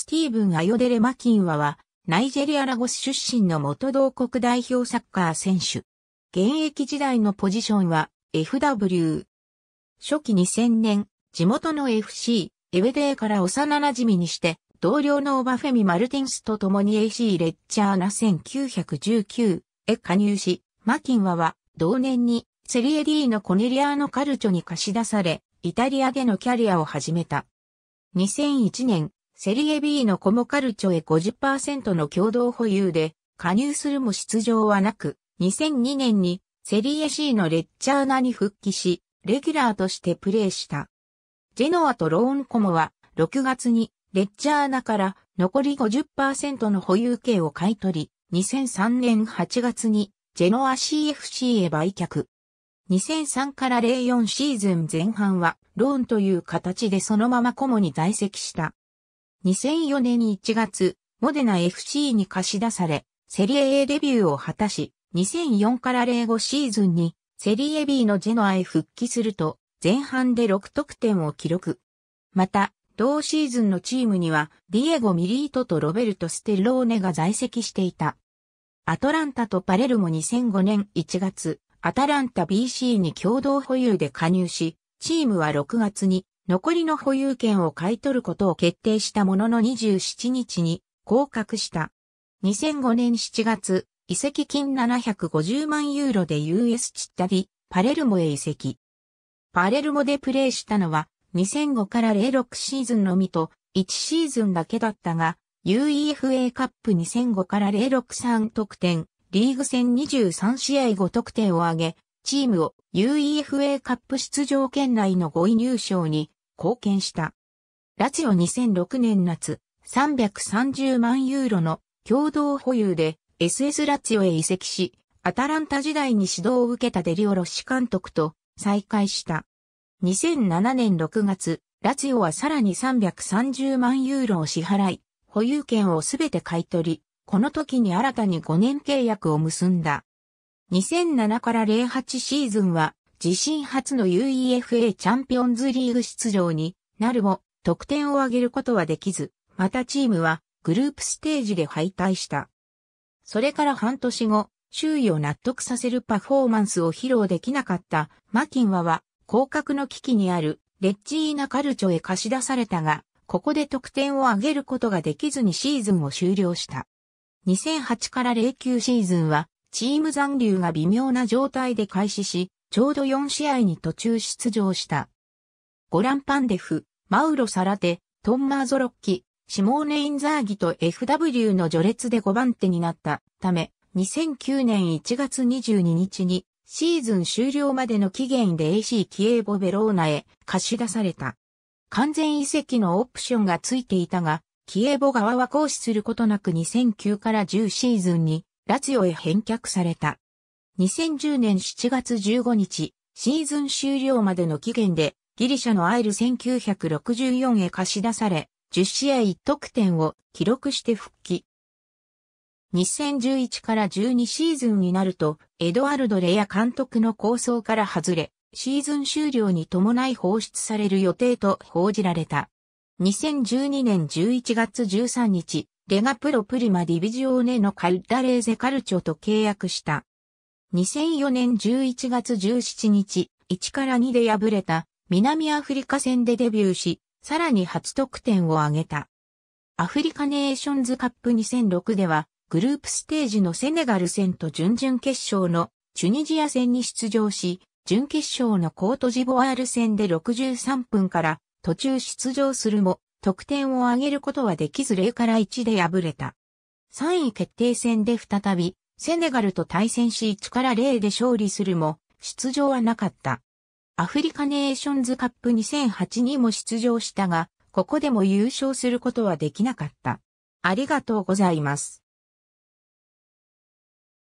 スティーブン・アヨデレ・マキンワは、ナイジェリアラゴス出身の元同国代表サッカー選手。現役時代のポジションは FW。初期2000年、地元の FC、エベデーから幼馴染にして、同僚のオバフェミ・マルティンスと共に AC レッチャーナ1919へ加入し、マキンワは同年にセリエ D のコネリアーノ・カルチョに貸し出され、イタリアでのキャリアを始めた。2001年、セリエ B のコモカルチョへ50%の共同保有で、加入するも出場はなく、2002年にセリエ C のレッチャーナに復帰し、レギュラーとしてプレーした。ジェノアとローンコモは6月にレッチャーナから残り50%の保有権を買い取り、2003年8月にジェノア CFC へ売却。2003から04シーズン前半はローンという形でそのままコモに在籍した。2004年1月、モデナ FC に貸し出され、セリエ A デビューを果たし、2004から05シーズンに、セリエ B のジェノアへ復帰すると、前半で6得点を記録。また、同シーズンのチームには、ディエゴ・ミリートとロベルト・ステローネが在籍していた。アトランタとパレルも2005年1月、アタランタ BC に共同保有で加入し、チームは6月に残りの保有権を買い取ることを決定したものの27日に降格した。2005年7月、移籍金750万ユーロで US チッタリ、パレルモへ移籍。パレルモでプレーしたのは2005から06シーズンのみと1シーズンだけだったが、UEFA カップ2005から063得点、リーグ戦23試合5得点を挙げ、チームを UEFA カップ出場圏内の5位入賞に貢献した。ラツィオ2006年夏、330万ユーロの共同保有で SS ラツィオへ移籍し、アタランタ時代に指導を受けたデリオロシ監督と再会した。2007年6月、ラツィオはさらに330万ユーロを支払い、保有権をすべて買い取り、この時に新たに5年契約を結んだ。2007から08シーズンは自身初の UEFA チャンピオンズリーグ出場になるも、得点を挙げることはできず、またチームはグループステージで敗退した。それから半年後、周囲を納得させるパフォーマンスを披露できなかったマキンワは、降格の危機にあるレッジーナカルチョへ貸し出されたが、ここで得点を挙げることができずにシーズンを終了した。2008から09シーズンは、チーム残留が微妙な状態で開始し、ちょうど4試合に途中出場した。ゴラン・パンデフ、マウロ・サラテ、トンマーゾロッキ、シモーネ・インザーギと FW の序列で5番手になったため、2009年1月22日にシーズン終了までの期限で AC キエーボ・ベローナへ貸し出された。完全移籍のオプションがついていたが、キエーボ側は行使することなく2009から10シーズンにラツヨへ返却された。2010年7月15日、シーズン終了までの期限で、ギリシャのアイル1964へ貸し出され、10試合1得点を記録して復帰。2011から12シーズンになると、エドアルド・レア監督の構想から外れ、シーズン終了に伴い放出される予定と報じられた。2012年11月13日、レガプロプリマディビジオーネのカルダレーゼカルチョと契約した。2004年11月17日、1から2で敗れた南アフリカ戦でデビューし、さらに初得点を挙げた。アフリカネーションズカップ2006では、グループステージのセネガル戦と準々決勝のチュニジア戦に出場し、準決勝のコートジボワール戦で63分から途中出場するも、得点を挙げることはできず0から1で敗れた。3位決定戦で再びセネガルと対戦し1から0で勝利するも、出場はなかった。アフリカネーションズカップ2008にも出場したが、ここでも優勝することはできなかった。ありがとうございます。